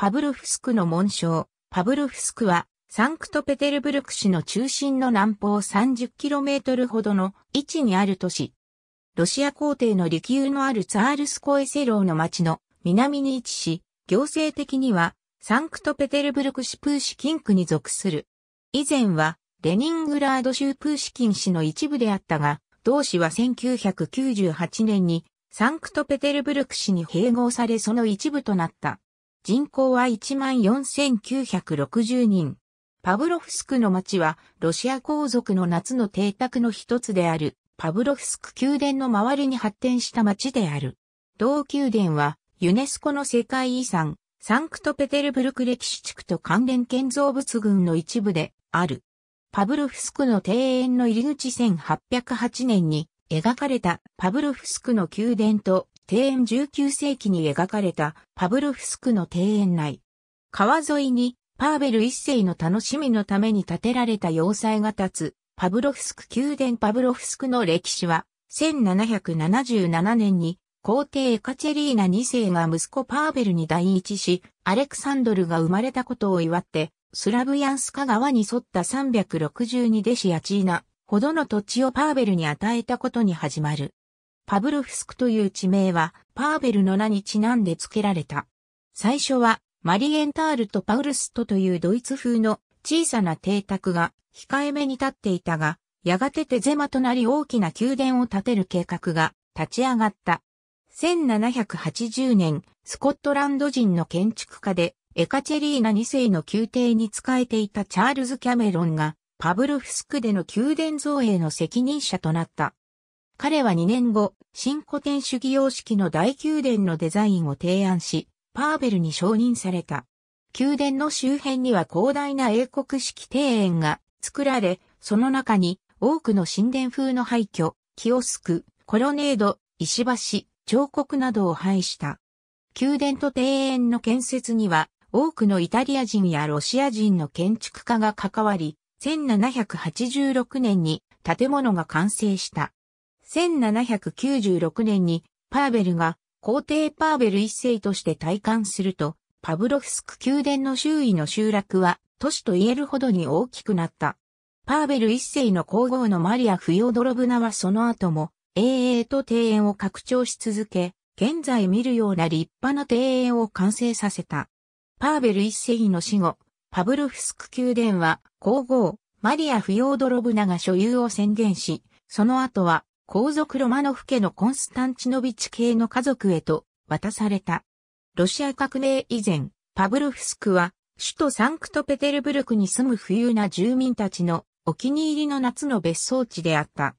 パブルフスクの紋章。パブルフスクは、サンクトペテルブルク市の中心の南方 30km ほどの位置にある都市。ロシア皇帝の利休のあるツァールスコエセローの町の南に位置し、行政的にはサンクトペテルブルク市プーシキン区に属する。以前はレニングラード州プーシキン市の一部であったが、同市は1998年にサンクトペテルブルク市に併合されその一部となった。人口は14,960人。パブロフスクの町は、ロシア皇族の夏の邸宅の一つである、パブロフスク宮殿の周りに発展した町である。同宮殿は、ユネスコの世界遺産、サンクトペテルブルク歴史地区と関連建造物群の一部である。パブロフスクの庭園の入り口1808年に描かれたパブロフスクの宮殿と庭園19世紀に描かれたパブロフスクの庭園内。川沿いにパーベル一世の楽しみのために建てられた要塞が立つパブロフスク宮殿パブロフスクの歴史は1777年に皇帝エカチェリーナ2世が息子パーベルに第一し、アレクサンドルが生まれたことを祝って、スラブヤンスカ川に沿った362弟子アチーナほどの土地をパーベルに与えたことに始まる。パブロフスクという地名は、パーベルの名にちなんで付けられた。最初は、マリエンタールとパウルストというドイツ風の小さな邸宅が控えめに建っていたが、やがててゼマとなり大きな宮殿を建てる計画が立ち上がった。1780年、スコットランド人の建築家で、エカチェリーナ2世の宮廷に仕えていたチャールズ・キャメロンが、パブロフスクでの宮殿造営の責任者となった。彼は2年後、新古典主義様式の大宮殿のデザインを提案し、パーベルに承認された。宮殿の周辺には広大な英国式庭園が作られ、その中に多くの神殿風の廃墟、キオスク、コロネード、石橋、彫刻などを廃した。宮殿と庭園の建設には多くのイタリア人やロシア人の建築家が関わり、1786年に建物が完成した。1796年にパーベルが皇帝パーベル一世として体感すると、パブロフスク宮殿の周囲の集落は都市と言えるほどに大きくなった。パーベル一世の皇后のマリア・フヨドロブナはその後も永遠と庭園を拡張し続け、現在見るような立派な庭園を完成させた。パーベル一世の死後、パブロフスク宮殿は皇后マリア・フヨードロブナが所有を宣言し、その後は皇族ロマノフ家のコンスタンチノビチ系の家族へと渡された。ロシア革命以前、パブロフスクは首都サンクトペテルブルクに住む富裕な住民たちのお気に入りの夏の別荘地であった。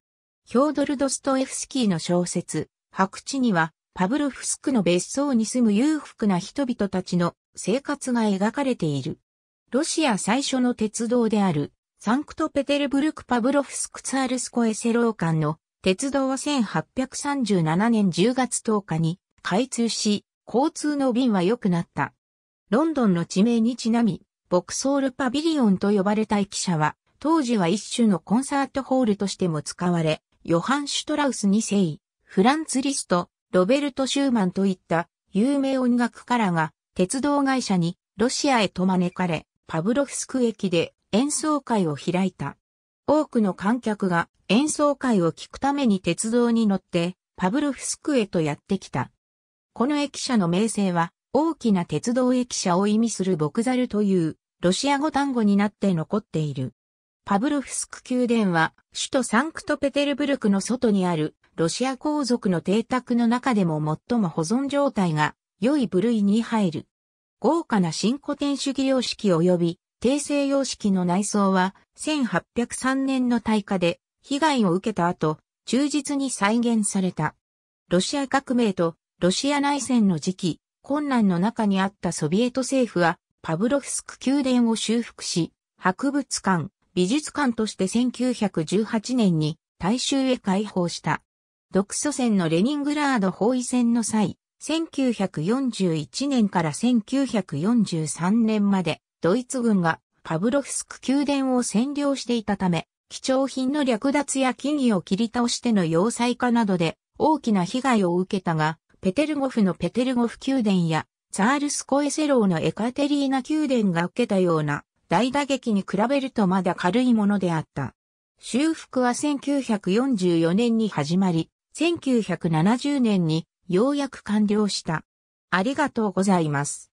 ヒョードル・ドストエフスキーの小説、白地には、パブロフスクの別荘に住む裕福な人々たちの生活が描かれている。ロシア最初の鉄道である、サンクトペテルブルク・パブロフスクツァールスコエセロー間の鉄道は1837年10月10日に開通し、交通の便は良くなった。ロンドンの地名にちなみ、ボクソールパビリオンと呼ばれた駅舎は、当時は一種のコンサートホールとしても使われ、ヨハン・シュトラウス2世、フランツ・リスト、ロベルト・シューマンといった有名音楽家らが鉄道会社にロシアへと招かれ、パブロフスク駅で演奏会を開いた。多くの観客が演奏会を聞くために鉄道に乗ってパブルフスクへとやってきた。この駅舎の名声は大きな鉄道駅舎を意味するボクザルというロシア語単語になって残っている。パブルフスク宮殿は首都サンクトペテルブルクの外にあるロシア皇族の邸宅の中でも最も保存状態が良い部類に入る。豪華な新古典主義様式及び帝政様式の内装は1803年の大火で被害を受けた後、忠実に再現された。ロシア革命とロシア内戦の時期、困難の中にあったソビエト政府は、パブロフスク宮殿を修復し、博物館、美術館として1918年に大衆へ開放した。独ソ戦のレニングラード包囲戦の際、1941年から1943年まで、ドイツ軍がパブロフスク宮殿を占領していたため、貴重品の略奪や木々を切り倒しての要塞化などで大きな被害を受けたが、ペテルゴフのペテルゴフ宮殿や、チールス・コエセローのエカテリーナ宮殿が受けたような大打撃に比べるとまだ軽いものであった。修復は1944年に始まり、1970年にようやく完了した。ありがとうございます。